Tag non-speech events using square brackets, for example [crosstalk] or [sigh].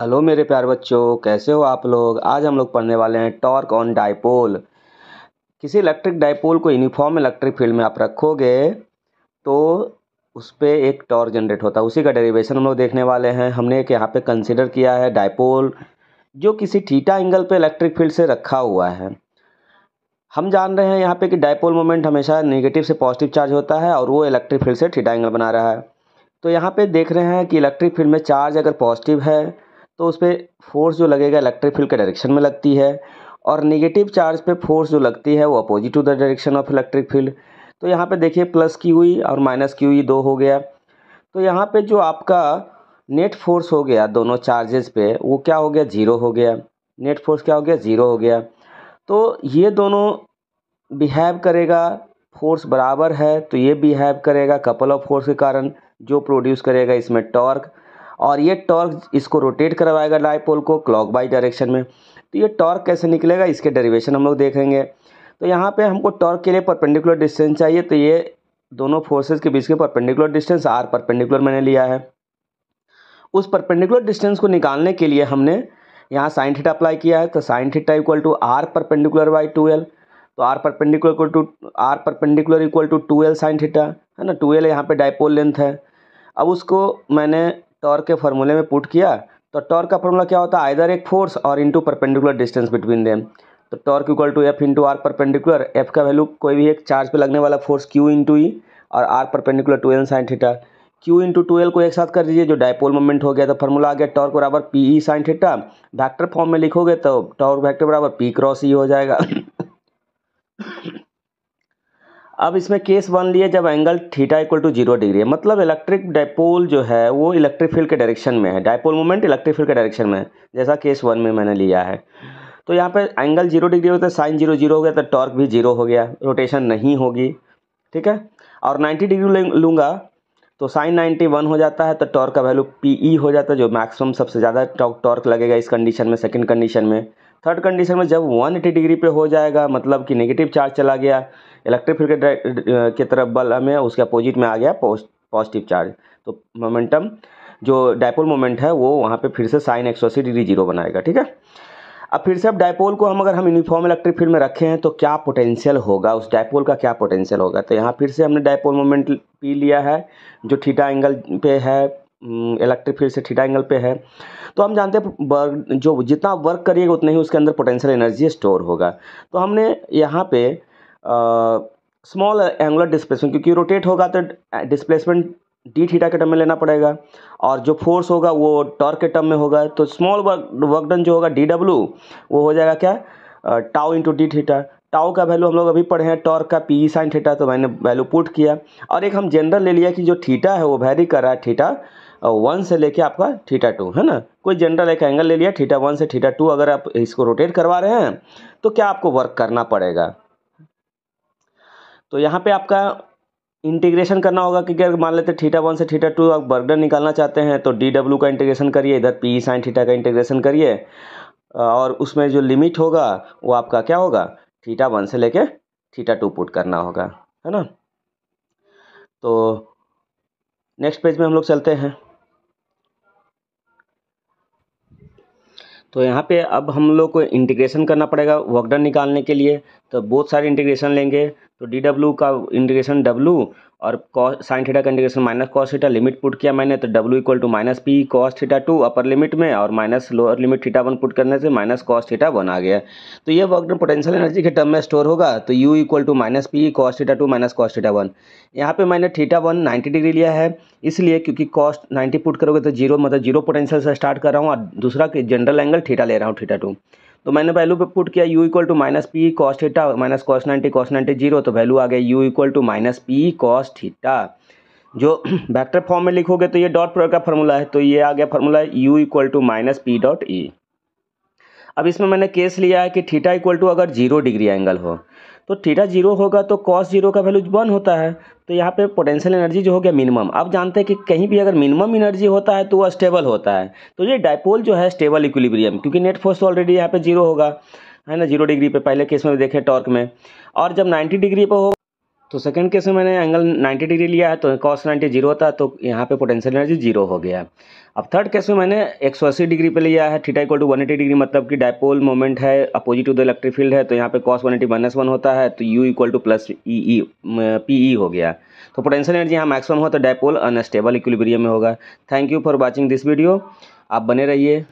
hello मेरे प्यार बच्चों कैसे हो आप लोग आज हम लोग पढ़ने वाले हैं टॉर्क ऑन डाइपोल किसी इलेक्ट्रिक डाइपोल को यूनिफॉर्म इलेक्ट्रिक फील्ड में आप रखोगे तो उस पर एक टॉर्क जनरेट होता है उसी का डेरिवेशन हम लोग देखने वाले हैं हमने एक यहाँ पे कंसिडर किया है डाइपोल जो किसी ठीटा एंगल पर इलेक्ट्रिक फील्ड से रखा हुआ है हम जान रहे हैं यहाँ पे कि डाइपोल मोमेंट हमेशा नेगेटिव से पॉजिटिव चार्ज होता है और वो इलेक्ट्रिक फील्ड से ठीटा एंगल बना रहा है तो यहाँ पे देख रहे हैं कि इलेक्ट्रिक फील्ड में चार्ज अगर पॉजिटिव है तो उस पर फोर्स जो लगेगा इलेक्ट्रिक फील्ड के डायरेक्शन में लगती है और नेगेटिव चार्ज पे फोर्स जो लगती है वो opposite to the direction of electric field तो यहाँ पे देखिए प्लस की हुई और माइनस की हुई दो हो गया तो यहाँ पे जो आपका नेट फोर्स हो गया दोनों चार्जेस पे वो क्या हो गया ज़ीरो हो गया नेट फोर्स क्या हो गया ज़ीरो हो गया तो ये दोनों बिहेव करेगा फोर्स बराबर है तो ये बिहेव करेगा कपल ऑफ फोर्स के कारण जो प्रोड्यूस करेगा इसमें टॉर्क और ये टॉर्क इसको रोटेट करवाएगा डाईपोल को क्लॉक डायरेक्शन में तो ये टॉर्क कैसे निकलेगा इसके डेरिवेशन हम लोग देखेंगे तो यहाँ पे हमको टॉर्क के लिए परपेंडिकुलर डिस्टेंस चाहिए तो ये दोनों फोर्सेज के बीच के परपेंडिकुलर डिस्टेंस आर परपेंडिकुलर मैंने लिया है उस परपेंडिकुलर डिस्टेंस को निकालने के लिए हमने यहाँ साइन थीटा अप्लाई किया है तो sine theta equal to R perpendicular by two L तो R perpendicular equal to R perpendicular equal to two L sine theta है ना टू एल यहाँ पर डाइपोल लेंथ है अब उसको मैंने टॉर्क के फॉर्मूले में पुट किया तो टॉर्क का फॉर्मूला क्या होता है आइदर एक फोर्स और into perpendicular distance between them तो torque equal to F into R perpendicular F का वैल्यू कोई भी एक चार्ज पे लगने वाला फोर्स क्यू इंटू ई और R perpendicular two L sine theta Q into two L को एक साथ कर दीजिए जो डायपोल मोमेंट हो गया तो फॉर्मूला आ गया टॉर्क बराबर P E sine theta vector form में लिखोगे तो टॉर्क वैक्टर बराबर पी क्रॉस ई हो जाएगा अब इसमें केस वन लिए जब angle theta equal to zero degree है मतलब इलेक्ट्रिक डायपोल जो है वो इलेक्ट्रिक फील्ड के डायरेक्शन में है डायपोल मोमेंट इलेक्ट्रिक फील्ड के डायरेक्शन में है जैसा केस वन में मैंने लिया है तो यहाँ पे एंगल जीरो डिग्री होता है साइन जीरो जीरो हो गया तो टॉर्क भी जीरो हो गया रोटेशन नहीं होगी ठीक है और नाइन्टी डिग्री लूँगा तो साइन नाइन्टी वन हो जाता है तो टॉर्क का वैल्यू पी ई हो जाता है जो मैक्सिमम सबसे ज़्यादा टॉर्क लगेगा इस कंडीशन में सेकंड कंडीशन में थर्ड कंडीशन में जब 180 डिग्री पे हो जाएगा मतलब कि नेगेटिव चार्ज चला गया इलेक्ट्रिक के तरफ बल हमें उसके अपोजिट में आ गया पॉजिटिव चार्ज तो मोमेंटम जो डायपोल मोमेंट है वो वहाँ पे फिर से साइन एक डिग्री जीरो बनाएगा ठीक है अब फिर से अब डायपोल को हम अगर हम यूनिफॉर्म इलेक्ट्रिक फील्ड में रखे हैं तो क्या पोटेंशियल होगा उस डायपोल का क्या पोटेंशियल होगा तो यहाँ फिर से हमने डायपोल मोमेंट पी लिया है जो थीटा एंगल पे है इलेक्ट्रिक फील्ड से थीटा एंगल पे है तो हम जानते हैं वर्क जो जितना वर्क करिएगा उतना ही उसके अंदर पोटेंशियल एनर्जी स्टोर होगा तो हमने यहाँ पे स्मॉल एंगुलर डिस्प्लेसमेंट क्योंकि रोटेट होगा तो डिस्प्लेसमेंट डी थीटा के टर्म में लेना पड़ेगा और जो फोर्स होगा वो टॉर्क के टर्म में होगा तो स्मॉल वर्क डन जो होगा डी डब्ल्यू वो हो जाएगा क्या tau into D theta tau का वैल्यू हम लोग अभी पढ़े हैं टॉर्क का पी साइन थीटा तो मैंने वैल्यू पुट किया और एक हम जनरल ले लिया कि जो थीटा है वो वैरी कर रहा है थीटा वन से लेके आपका थीटा टू है ना कोई जनरल एक एंगल ले लिया थीटा वन से थीटा टू अगर आप इसको रोटेट करवा रहे हैं तो क्या आपको वर्क करना पड़ेगा तो यहाँ पे आपका इंटीग्रेशन करना होगा क्योंकि अगर मान लेते थीटा वन से थीटा टू आप बर्गडर निकालना चाहते हैं तो डी डब्ल्यू का इंटीग्रेशन करिए इधर पी साइन थीटा का इंटीग्रेशन करिए और उसमें जो लिमिट होगा वो आपका क्या होगा थीटा वन से लेके थीटा टू पुट करना होगा है ना तो नेक्स्ट पेज में हम लोग चलते हैं तो यहाँ पे अब हम लोग को इंटीग्रेशन करना पड़ेगा वर्कडन निकालने के लिए तो बहुत सारे इंटीग्रेशन लेंगे तो डी डब्ल्यू का इंटीग्रेशन डब्ल्यू और साइन थीटा का integration minus cos theta limit put किया मैंने तो W equal to minus P cos theta two upper limit में और minus lower limit theta one put करने से माइनस कॉस थीटा वन आ गया तो ये वर्क पोटेंशियल एनर्जी के टर्म में स्टोर होगा तो U equal to minus P cos theta two minus cos theta one यहाँ पे मैंने थीटा वन नाइन्टी डिग्री लिया है इसलिए क्योंकि कॉस नाइन्टी पुट करोगे तो जीरो मतलब जीरो पोटेंशियल से स्टार्ट कर रहा हूँ और दूसरा कि जनरल एंगल थीटा ले रहा हूँ थीटा टू तो मैंने वैल्यू पे पुट किया U equal to minus P cos theta minus cos ninety cos ninety zero तो वैल्यू आ गया U equal to minus P cos theta जो वेक्टर [clears throat] फॉर्म में लिखोगे तो ये डॉट प्रोडक्ट का फॉर्मूला है तो ये आ गया formula U equal to minus P dot E अब इसमें मैंने केस लिया है कि थीटा इक्वल टू अगर जीरो डिग्री एंगल हो तो थीटा जीरो होगा तो कॉस जीरो का वैल्यू वन होता है तो यहाँ पे पोटेंशियल एनर्जी जो हो गया मिनिमम आप जानते हैं कि कहीं भी अगर मिनिमम एनर्जी होता है तो वह स्टेबल होता है तो ये डायपोल जो है स्टेबल इक्विलिब्रियम क्योंकि नेट फोर्स ऑलरेडी यहाँ पे जीरो होगा है ना जीरो डिग्री पे पहले केस में देखें टॉर्क में और जब नाइन्टी डिग्री पर हो तो सेकंड केस में मैंने एंगल 90 डिग्री लिया है तो कॉस 90 जीरो था तो यहाँ पे पोटेंशियल एनर्जी जीरो हो गया अब थर्ड केस में मैंने 180 डिग्री पे लिया है theta equal to one degree मतलब कि डायपोल मोमेंट है opposite to the electric field है तो यहाँ पे कॉस 180 माइनस वन होता है तो U equal to plus E E P E हो गया तो पोटेंशियल एनर्जी यहाँ मैक्सिमम हो तो डायपोल अनस्टेबल इक्विलिब्रियम में होगा thank you for watching this video आप बने रहिए